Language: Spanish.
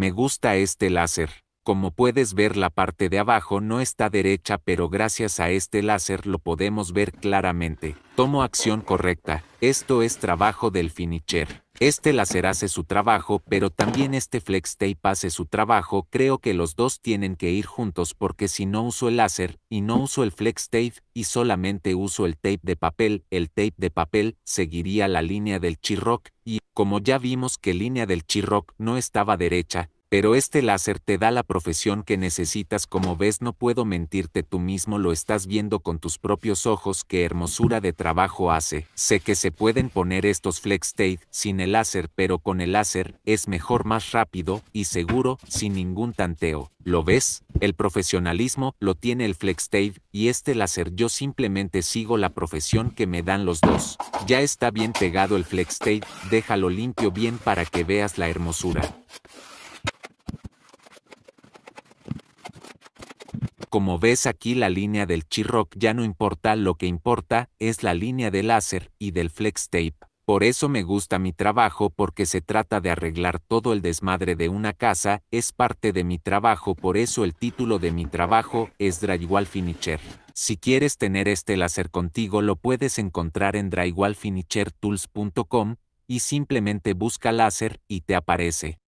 Me gusta este láser. Como puedes ver la parte de abajo no está derecha pero gracias a este láser lo podemos ver claramente. Tomo acción correcta. Esto es trabajo del finisher. Este láser hace su trabajo, pero también este flex tape hace su trabajo. Creo que los dos tienen que ir juntos porque si no uso el láser y no uso el flex tape y solamente uso el tape de papel, el tape de papel seguiría la línea del Chirroc y, como ya vimos que línea del Chirroc no estaba derecha, pero este láser te da la profesión que necesitas como ves no puedo mentirte tú mismo lo estás viendo con tus propios ojos qué hermosura de trabajo hace. Sé que se pueden poner estos flex tape sin el láser pero con el láser es mejor más rápido y seguro sin ningún tanteo. ¿Lo ves? El profesionalismo lo tiene el flex tape y este láser yo simplemente sigo la profesión que me dan los dos. Ya está bien pegado el flex tape, déjalo limpio bien para que veas la hermosura. Como ves aquí la línea del Chirroc ya no importa, lo que importa es la línea del láser y del flex tape. Por eso me gusta mi trabajo porque se trata de arreglar todo el desmadre de una casa, es parte de mi trabajo, por eso el título de mi trabajo es Drywall Finisher. Si quieres tener este láser contigo lo puedes encontrar en drywallfinishertools.com y simplemente busca láser y te aparece.